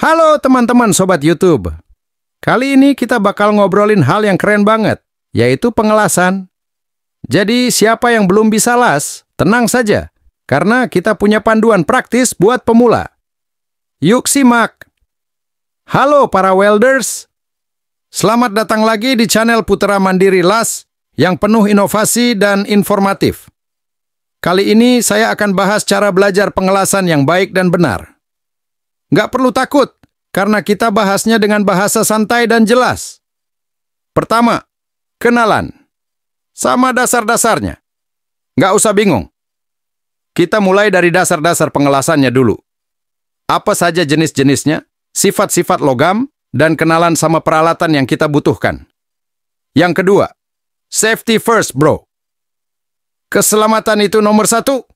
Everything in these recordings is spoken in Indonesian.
Halo teman-teman sobat YouTube. Kali ini kita bakal ngobrolin hal yang keren banget, yaitu pengelasan. Jadi siapa yang belum bisa las, tenang saja, karena kita punya panduan praktis buat pemula. Yuk simak. Halo para welders. Selamat datang lagi di channel Putera Mandiri Las yang penuh inovasi dan informatif. Kali ini saya akan bahas cara belajar pengelasan yang baik dan benar. Nggak perlu takut, karena kita bahasnya dengan bahasa santai dan jelas. Pertama, kenalan. Sama dasar-dasarnya. Nggak usah bingung. Kita mulai dari dasar-dasar pengelasannya dulu. Apa saja jenis-jenisnya, sifat-sifat logam, dan kenalan sama peralatan yang kita butuhkan. Yang kedua, safety first bro. Keselamatan itu nomor satu.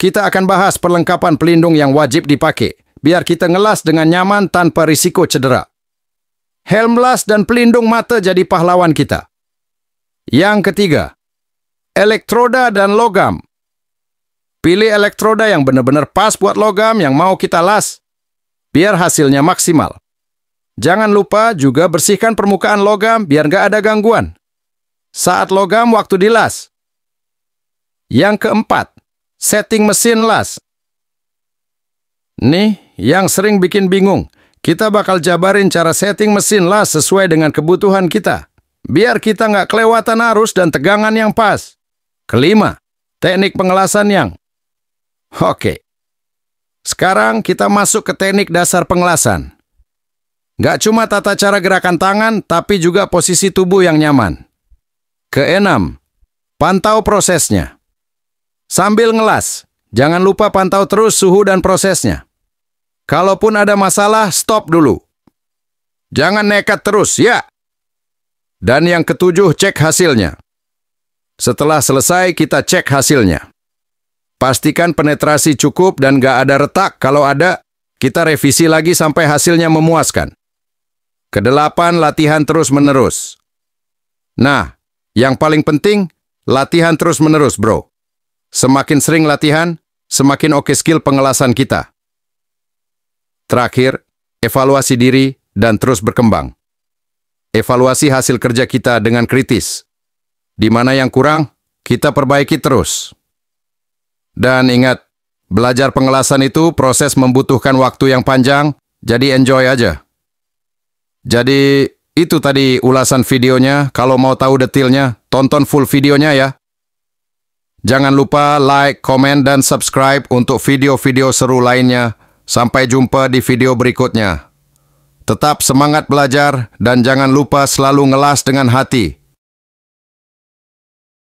Kita akan bahas perlengkapan pelindung yang wajib dipakai, biar kita ngelas dengan nyaman tanpa risiko cedera. helm las dan pelindung mata jadi pahlawan kita. Yang ketiga, elektroda dan logam. Pilih elektroda yang benar-benar pas buat logam yang mau kita las, biar hasilnya maksimal. Jangan lupa juga bersihkan permukaan logam biar nggak ada gangguan. Saat logam waktu dilas. Yang keempat, setting mesin las. Nih, yang sering bikin bingung. Kita bakal jabarin cara setting mesin las sesuai dengan kebutuhan kita. Biar kita nggak kelewatan arus dan tegangan yang pas. Kelima, teknik pengelasan yang... Oke. Sekarang kita masuk ke teknik dasar pengelasan. Nggak cuma tata cara gerakan tangan, tapi juga posisi tubuh yang nyaman. Keenam, pantau prosesnya. Sambil ngelas, jangan lupa pantau terus suhu dan prosesnya. Kalaupun ada masalah, stop dulu. Jangan nekat terus, ya. Dan yang ketujuh, cek hasilnya. Setelah selesai, kita cek hasilnya. Pastikan penetrasi cukup dan gak ada retak. Kalau ada, kita revisi lagi sampai hasilnya memuaskan. Kedelapan, latihan terus-menerus. Nah, yang paling penting, latihan terus-menerus, bro. Semakin sering latihan, semakin oke skill pengelasan kita. Terakhir, evaluasi diri dan terus berkembang. Evaluasi hasil kerja kita dengan kritis. Di mana yang kurang, kita perbaiki terus. Dan ingat, belajar pengelasan itu proses membutuhkan waktu yang panjang, jadi enjoy aja. Jadi, itu tadi ulasan videonya. Kalau mau tahu detailnya, tonton full videonya ya. Jangan lupa like, komen, dan subscribe untuk video-video seru lainnya Sampai jumpa di video berikutnya. Tetap semangat belajar dan jangan lupa selalu ngelas dengan hati.